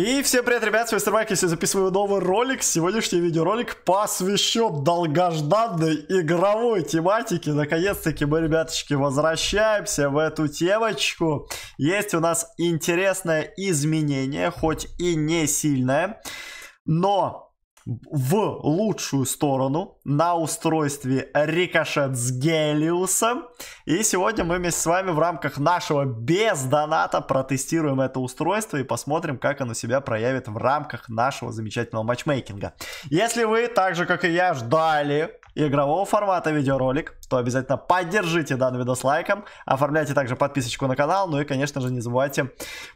И всем привет, ребят, с вами Стермайк, я записываю новый ролик. Сегодняшний видеоролик посвящен долгожданной игровой тематике. Наконец-таки мы, ребяточки, возвращаемся в эту темочку. Есть у нас интересное изменение, хоть и не сильное, но в лучшую сторону на устройстве Рикошет с Гелиусом. И сегодня мы вместе с вами в рамках нашего без доната протестируем это устройство и посмотрим, как оно себя проявит в рамках нашего замечательного матчмейкинга. Если вы, так же как и я, ждали игрового формата видеоролик, то обязательно поддержите данный видос лайком, оформляйте также подписочку на канал, ну и, конечно же, не забывайте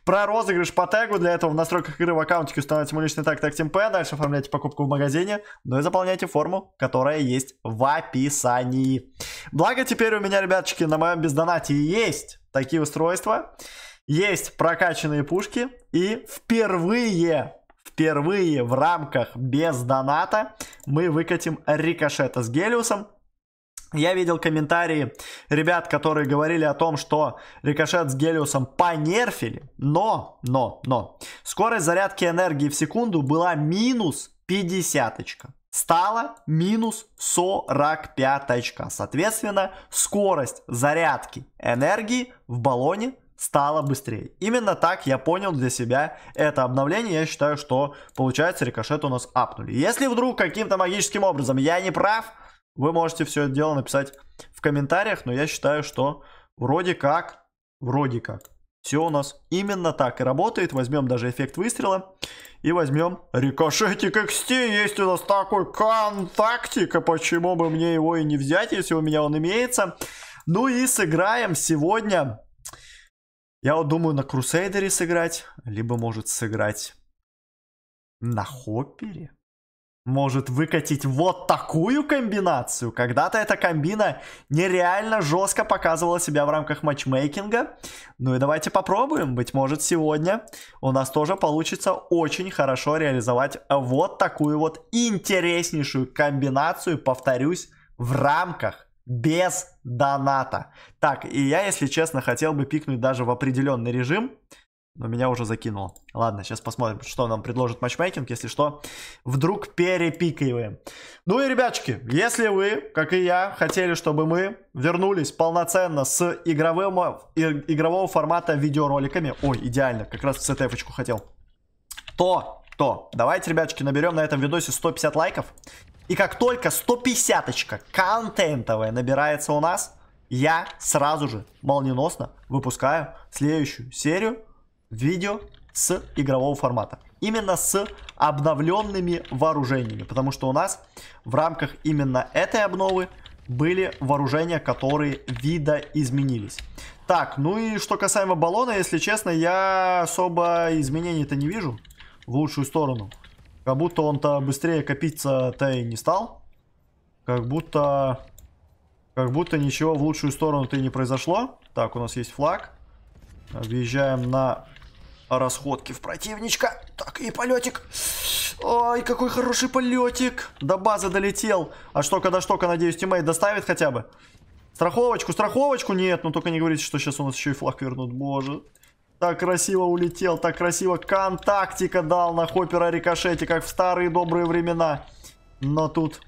про розыгрыш по тегу. Для этого в настройках игры в аккаунтике устанавливайте мой личный тег так TeamP, дальше оформляйте покупку в магазине, ну и заполняйте форму, которая есть в описании. Благо теперь у меня, ребяточки, на моем бездонате есть такие устройства, есть прокачанные пушки и впервые, впервые в рамках без доната мы выкатим рикошета с Гелиусом. Я видел комментарии ребят, которые говорили о том, что рикошет с Гелиусом понерфили, но, но, но, скорость зарядки энергии в секунду была минус 50 -очка. стала минус 45 -очка. Соответственно, скорость зарядки энергии в баллоне стало быстрее. Именно так я понял для себя это обновление. Я считаю, что получается рикошет у нас апнули. Если вдруг каким-то магическим образом я не прав, вы можете все это дело написать в комментариях. Но я считаю, что вроде как, вроде как, все у нас именно так и работает. Возьмем даже эффект выстрела. И возьмем рикошетик XT. Есть у нас такой контактик. А почему бы мне его и не взять, если у меня он имеется? Ну и сыграем сегодня я вот думаю на Крусейдере сыграть, либо может сыграть на Хоппере. Может выкатить вот такую комбинацию. Когда-то эта комбина нереально жестко показывала себя в рамках матчмейкинга. Ну и давайте попробуем. Быть может сегодня у нас тоже получится очень хорошо реализовать вот такую вот интереснейшую комбинацию, повторюсь, в рамках без доната. Так, и я, если честно, хотел бы пикнуть даже в определенный режим, но меня уже закинуло. Ладно, сейчас посмотрим, что нам предложит матчмейкинг, если что, вдруг перепикаем. Ну и, ребячки, если вы, как и я, хотели, чтобы мы вернулись полноценно с игровым, игрового формата видеороликами, ой, идеально, как раз в ctf хотел, то то давайте, ребячки, наберем на этом видосе 150 лайков. И как только 150-очка контентовая набирается у нас, я сразу же молниеносно выпускаю следующую серию видео с игрового формата. Именно с обновленными вооружениями. Потому что у нас в рамках именно этой обновы были вооружения, которые видоизменились. Так, ну и что касаемо баллона, если честно, я особо изменений-то не вижу в лучшую сторону. Как будто он-то быстрее копиться-то и не стал. Как будто... Как будто ничего в лучшую сторону-то и не произошло. Так, у нас есть флаг. Въезжаем на расходке. в противничка. Так, и полетик. Ой, какой хороший полетик. До базы долетел. А что, когда штока, надеюсь, тиммейт доставит хотя бы? Страховочку, страховочку? Нет, ну только не говорите, что сейчас у нас еще и флаг вернут. Боже. Так красиво улетел, так красиво контактика дал на Хоппера рикошете, как в старые добрые времена. Но тут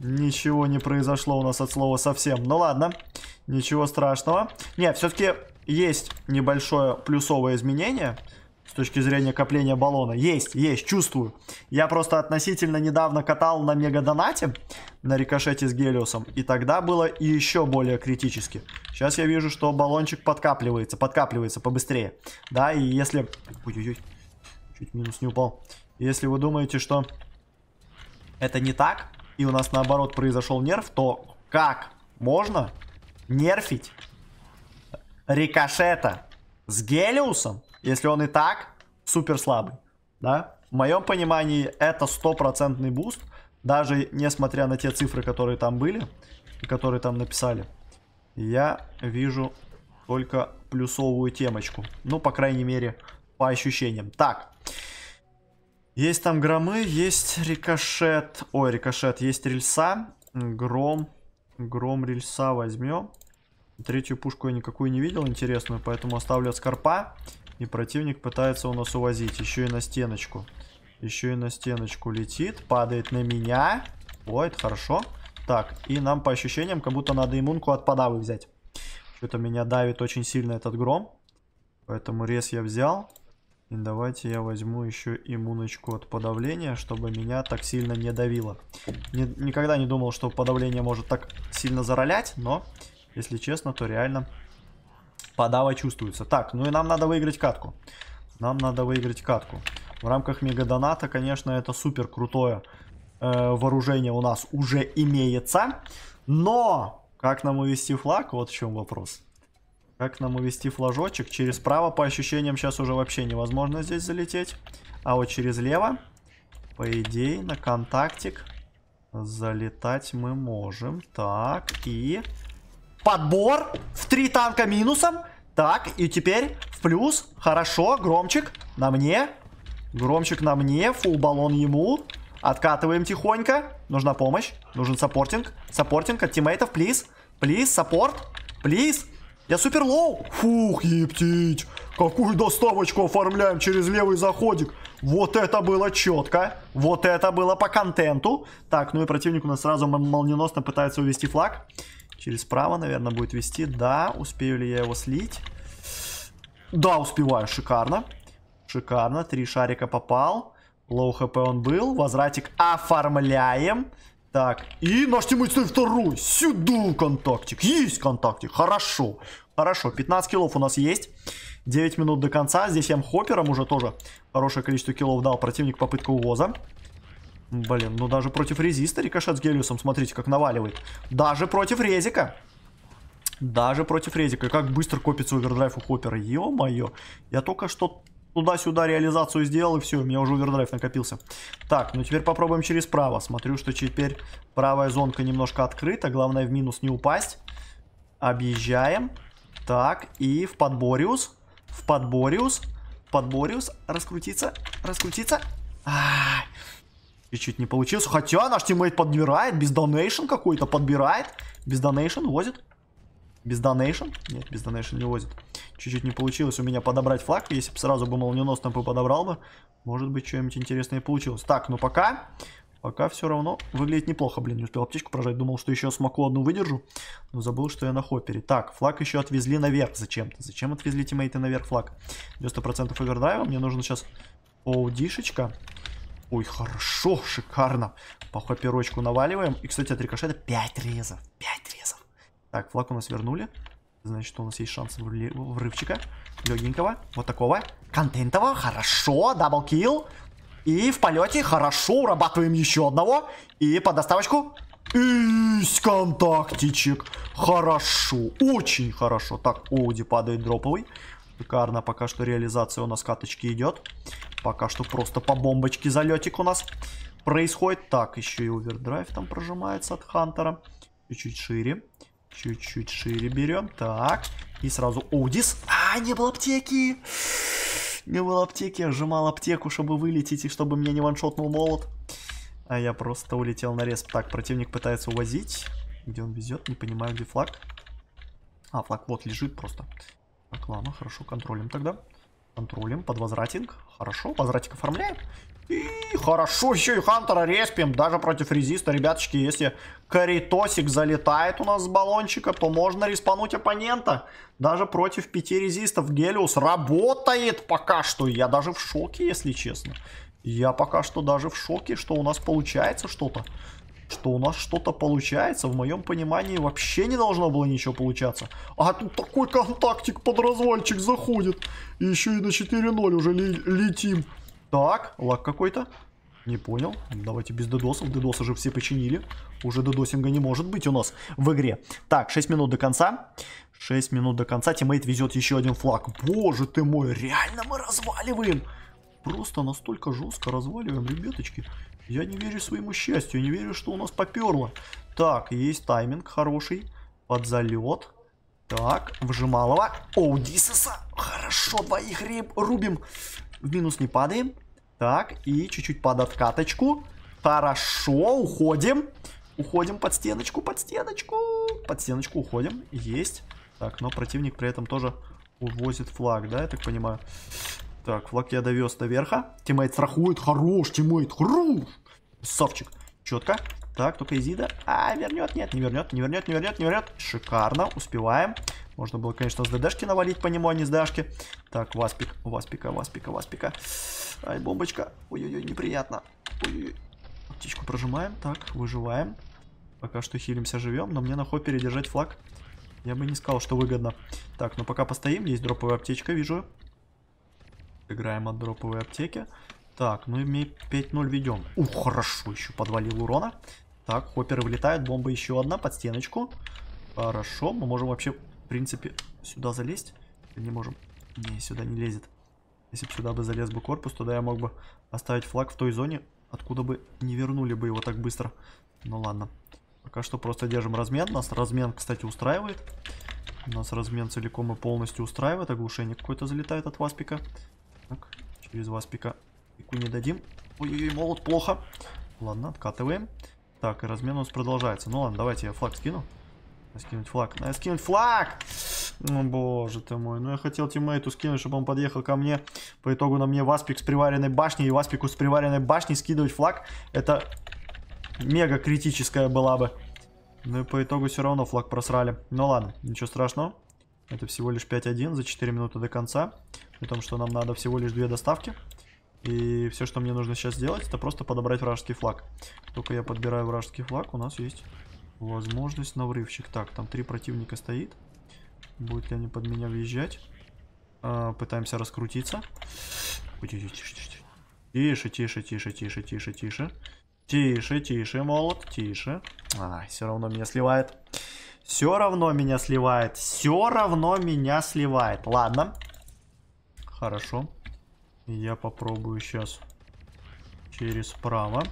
ничего не произошло у нас от слова совсем. Ну ладно, ничего страшного. Не, все-таки есть небольшое плюсовое изменение с точки зрения копления баллона. Есть, есть, чувствую. Я просто относительно недавно катал на мегадонате, на рикошете с Гелиосом, и тогда было еще более критически. Сейчас я вижу, что баллончик подкапливается, подкапливается побыстрее. Да, и если... Ой-ой-ой, чуть минус не упал. Если вы думаете, что это не так, и у нас наоборот произошел нерв, то как можно нерфить рикошета с Гелиусом, если он и так супер слабый, да? В моем понимании это стопроцентный буст, даже несмотря на те цифры, которые там были, которые там написали я вижу только плюсовую темочку. Ну, по крайней мере, по ощущениям. Так. Есть там громы, есть рикошет. Ой, рикошет, есть рельса. Гром. Гром рельса возьмем. Третью пушку я никакую не видел интересную, поэтому оставлю от скорпа. И противник пытается у нас увозить. Еще и на стеночку. Еще и на стеночку летит. Падает на меня. ой, это хорошо. Хорошо. Так, и нам по ощущениям, как будто надо иммунку от подавы взять. Что-то меня давит очень сильно этот гром. Поэтому рез я взял. И давайте я возьму еще иммуночку от подавления, чтобы меня так сильно не давило. Не, никогда не думал, что подавление может так сильно заролять, но, если честно, то реально подава чувствуется. Так, ну и нам надо выиграть катку. Нам надо выиграть катку. В рамках мегадоната, конечно, это супер крутое э, вооружение у нас уже имеется. Но как нам увести флаг? Вот в чем вопрос. Как нам увести флажочек? Через право, по ощущениям, сейчас уже вообще невозможно здесь залететь. А вот через лево, по идее, на контактик залетать мы можем. Так, и подбор в три танка минусом. Так, и теперь в плюс. Хорошо, громчик на мне. Громчик на мне, фул баллон ему. Откатываем тихонько. Нужна помощь. Нужен саппортинг. Саппортинг от тиммейтов, плиз. Плиз, саппорт. Плиз. Я супер лоу. Фух, ептить. Какую доставочку оформляем через левый заходик. Вот это было четко. Вот это было по контенту. Так, ну и противник у нас сразу молниеносно пытается увести флаг. Через право, наверное, будет вести. Да, успею ли я его слить? Да, успеваю. Шикарно. Шикарно. Три шарика попал. Лоу хп он был. Возвратик оформляем. Так, и наш тиммейт стоит второй. Сюда контактик. Есть контактик. Хорошо. Хорошо, 15 килов у нас есть. 9 минут до конца. Здесь я хоппером уже тоже хорошее количество килов дал противник попытка увоза. Блин, ну даже против резиста рикошет с Гелиусом, смотрите, как наваливает. Даже против резика. Даже против резика. Как быстро копится овердрайв у хоппера. Ё-моё. Я только что туда-сюда реализацию сделал, и все, у меня уже овердрайв накопился. Так, ну теперь попробуем через право. Смотрю, что теперь правая зонка немножко открыта, главное в минус не упасть. Объезжаем. Так, и в подбориус, в подбориус, в подбориус, раскрутиться, раскрутиться. чуть-чуть не получилось. Хотя наш тиммейт подбирает, без донейшн какой-то подбирает, без донейшн возит. Без донейшн? Нет, без донейшн не возит. Чуть-чуть не получилось у меня подобрать флаг. Если бы сразу бы молниеносным бы подобрал бы, может быть, что-нибудь интересное получилось. Так, ну пока... Пока все равно выглядит неплохо, блин, не успел аптечку прожать. Думал, что еще смогу одну выдержу, но забыл, что я на хоппере. Так, флаг еще отвезли наверх зачем-то. Зачем отвезли тиммейты наверх флаг? 90% овердрайва, мне нужно сейчас оудишечка. Ой, хорошо, шикарно. По хопперочку наваливаем. И, кстати, от рикошета 5 резов. 5 резов. Так, флаг у нас вернули. Значит, у нас есть шанс врывчика. Легенького. Вот такого. Контентового. Хорошо. дабл килл И в полете. Хорошо. Урабатываем еще одного. И под доставочку. Из контактичек. Хорошо. Очень хорошо. Так, Оуди падает дроповый. Шикарно пока что реализация у нас каточки идет. Пока что просто по бомбочке залетик у нас происходит. Так, еще и овердрайв там прожимается от Хантера. Чуть-чуть шире. Чуть-чуть шире берем. Так. И сразу Одис. А, не было аптеки. Не было аптеки. Я сжимал аптеку, чтобы вылететь и чтобы меня не ваншотнул молот. А я просто улетел на респ. Так, противник пытается увозить. Где он везет? Не понимаю, где флаг. А, флаг вот лежит просто. Так, ладно, хорошо, контролем тогда. Контролем, под возвратинг. Хорошо, возвратик оформляем хорошо, еще и Хантера респим, даже против резиста. Ребяточки, если Каритосик залетает у нас с баллончика, то можно респануть оппонента. Даже против пяти резистов Гелиус работает пока что. Я даже в шоке, если честно. Я пока что даже в шоке, что у нас получается что-то. Что у нас что-то получается. В моем понимании вообще не должно было ничего получаться. А тут такой контактик под развальчик заходит. И еще и на 4-0 уже летим. Так, лак какой-то. Не понял. Давайте без дедосов. Дедосы же все починили. Уже дедосинга не может быть у нас в игре. Так, 6 минут до конца. 6 минут до конца. Тиммейт везет еще один флаг. Боже ты мой, реально мы разваливаем. Просто настолько жестко разваливаем, ребяточки. Я не верю своему счастью. Не верю, что у нас поперло. Так, есть тайминг хороший. Под залет. Так, Оу, Оудисоса. Хорошо, двоих реб рубим. В минус не падаем. Так, и чуть-чуть под откаточку. Хорошо, уходим. Уходим под стеночку, под стеночку. Под стеночку уходим. Есть. Так, но противник при этом тоже увозит флаг, да, я так понимаю. Так, флаг я довез до верха. Тиммейт страхует. Хорош, тиммейт, хорош. Савчик. Четко. Так, только Изида. А, вернет, нет, не вернет, не вернет, не вернет, не вернет. Шикарно, успеваем. Можно было, конечно, с ДДшки навалить по нему, а не с Дашки. Так, Васпик, Васпика, Васпика, Васпика. Ай, бомбочка. Ой-ой-ой, неприятно. ой Птичку прожимаем, так, выживаем. Пока что хилимся, живем, но мне на ход передержать флаг. Я бы не сказал, что выгодно. Так, ну пока постоим, есть дроповая аптечка, вижу. Играем от дроповой аптеки. Так, ну и 5-0 ведем. Ух, хорошо, еще подвалил урона. Так, хопперы вылетают, бомба еще одна под стеночку. Хорошо, мы можем вообще, в принципе, сюда залезть. Не можем. Не, сюда не лезет. Если бы сюда бы залез бы корпус, тогда я мог бы оставить флаг в той зоне, откуда бы не вернули бы его так быстро. Ну ладно. Пока что просто держим размен. Нас размен, кстати, устраивает. У Нас размен целиком и полностью устраивает. Оглушение какое-то залетает от Васпика. Так, через Васпика пику не дадим. Ой-ой-ой, молот, плохо. Ладно, откатываем. Так, и размен у нас продолжается. Ну ладно, давайте я флаг скину. А скинуть флаг. Надо скинуть флаг! Ну, боже ты мой. Ну, я хотел тиммейту скинуть, чтобы он подъехал ко мне. По итогу на мне Васпик с приваренной башней. И Васпику с приваренной башней скидывать флаг. Это мега критическая была бы. Ну и по итогу все равно флаг просрали. Ну ладно, ничего страшного. Это всего лишь 5-1 за 4 минуты до конца. При том, что нам надо всего лишь 2 доставки. И все, что мне нужно сейчас сделать, это просто подобрать вражеский флаг. Только я подбираю вражеский флаг, у нас есть возможность на врывчик. Так, там три противника стоит. Будут ли они под меня въезжать? А, пытаемся раскрутиться. Тише, тише, тише, тише, тише, тише, тише. Тише, тише, молот, тише. А, все равно меня сливает. Все равно меня сливает. Все равно меня сливает. Ладно. Хорошо. Я попробую сейчас через право.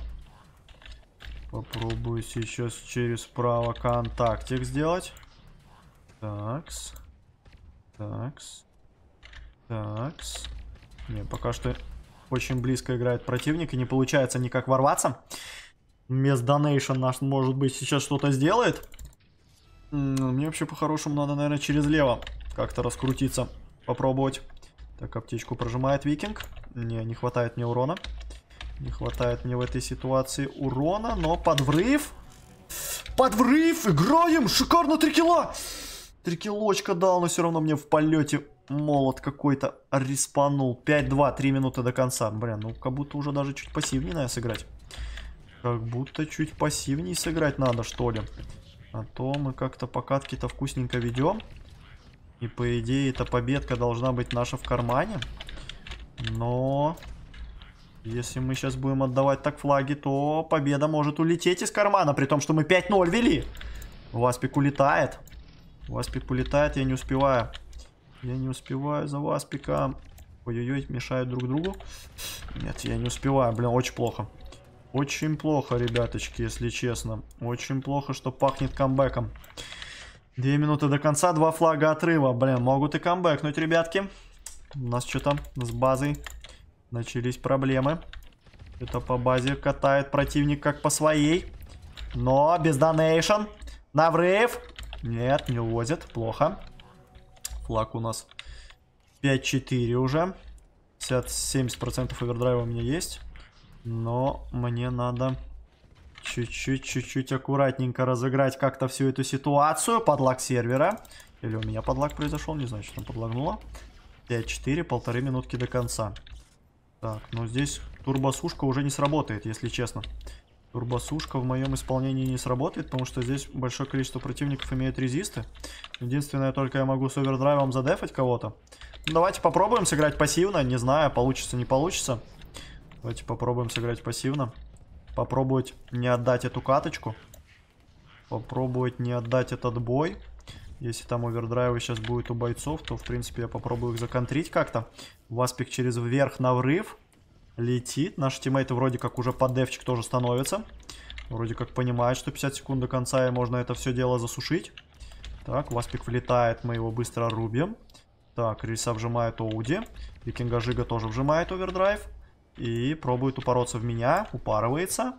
Попробую сейчас через право контактик сделать. Такс. Такс. Такс. Не, пока что очень близко играет противник и не получается никак ворваться. Мест Донейшн наш, может быть, сейчас что-то сделает. Мне вообще по-хорошему надо, наверное, через лево как-то раскрутиться. Попробовать. Так, аптечку прожимает Викинг. Не, не хватает мне урона. Не хватает мне в этой ситуации урона, но подврыв. Подврыв! Играем! Шикарно 3 кило! 3 килочка дал, но все равно мне в полете молот какой-то респанул. 5-2, 3 минуты до конца. Блин, ну как будто уже даже чуть пассивнее надо сыграть. Как будто чуть пассивнее сыграть надо, что ли. А то мы как-то покатки-то вкусненько ведем. И по идее эта победка должна быть наша в кармане. Но... Если мы сейчас будем отдавать так флаги, то победа может улететь из кармана, при том, что мы 5-0 вели. Васпик улетает. у Васпик улетает, я не успеваю. Я не успеваю за Васпиком. Ой-ой-ой, мешают друг другу. Нет, я не успеваю, блин, очень плохо. Очень плохо, ребяточки, если честно. Очень плохо, что пахнет камбэком. Две минуты до конца, два флага отрыва. Блин, могут и камбэкнуть, ребятки. У нас что то с базой начались проблемы. Это по базе катает противник как по своей. Но без донейшн. На врыв. Нет, не увозит. Плохо. Флаг у нас 5-4 уже. 50-70% овердрайва у меня есть. Но мне надо Чуть-чуть, чуть-чуть аккуратненько разыграть как-то всю эту ситуацию. Подлаг сервера. Или у меня подлаг произошел, не знаю, что там подлагнуло. 5-4, полторы минутки до конца. Так, ну здесь турбосушка уже не сработает, если честно. Турбосушка в моем исполнении не сработает, потому что здесь большое количество противников имеют резисты. Единственное, только я могу с овердрайвом задефать кого-то. Ну, давайте попробуем сыграть пассивно, не знаю, получится, не получится. Давайте попробуем сыграть пассивно. Попробовать не отдать эту каточку. Попробовать не отдать этот бой. Если там овердрайвы сейчас будет у бойцов, то, в принципе, я попробую их законтрить как-то. Васпик через вверх на врыв. Летит. Наши тиммейты вроде как уже под девчик тоже становится. Вроде как понимает, что 50 секунд до конца, и можно это все дело засушить. Так, Васпик влетает, мы его быстро рубим. Так, Риса обжимает Оуди. Викинга Жига тоже вжимает овердрайв. И пробует упороться в меня. Упарывается.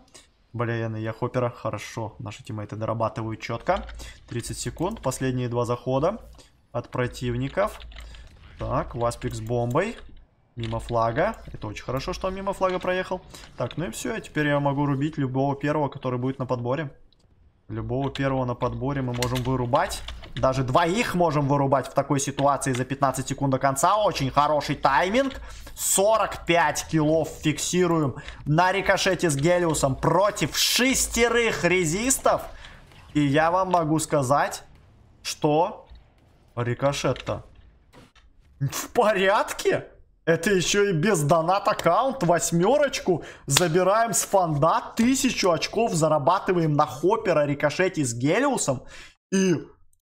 Блин, я хопера Хорошо. Наши тиммейты дорабатывают четко. 30 секунд. Последние два захода от противников. Так, Васпик с бомбой. Мимо флага. Это очень хорошо, что он мимо флага проехал. Так, ну и все. Теперь я могу рубить любого первого, который будет на подборе. Любого первого на подборе мы можем вырубать. Даже двоих можем вырубать в такой ситуации за 15 секунд до конца. Очень хороший тайминг. 45 килов фиксируем на рикошете с Гелиусом против шестерых резистов. И я вам могу сказать, что рикошет-то в порядке. Это еще и без донат аккаунт, восьмерочку, забираем с фонда, тысячу очков зарабатываем на хоппера, рикошете с Гелиусом. И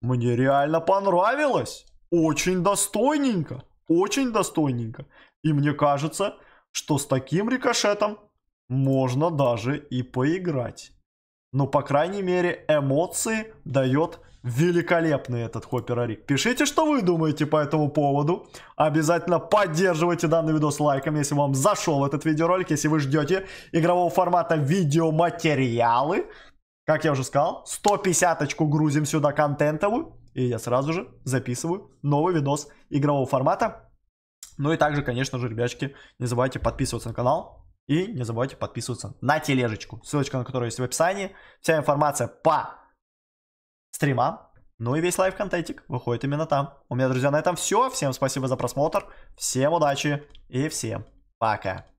мне реально понравилось. Очень достойненько. Очень достойненько. И мне кажется, что с таким рикошетом можно даже и поиграть. Но, по крайней мере, эмоции дает великолепный этот хопперарик. Пишите, что вы думаете по этому поводу. Обязательно поддерживайте данный видос лайком, если вам зашел этот видеоролик, если вы ждете игрового формата видеоматериалы как я уже сказал, 150-очку грузим сюда контентовую. И я сразу же записываю новый видос игрового формата. Ну и также, конечно же, ребячки, не забывайте подписываться на канал. И не забывайте подписываться на тележечку, ссылочка на которую есть в описании. Вся информация по стримам. Ну и весь лайв-контентик выходит именно там. У меня, друзья, на этом все. Всем спасибо за просмотр. Всем удачи и всем пока.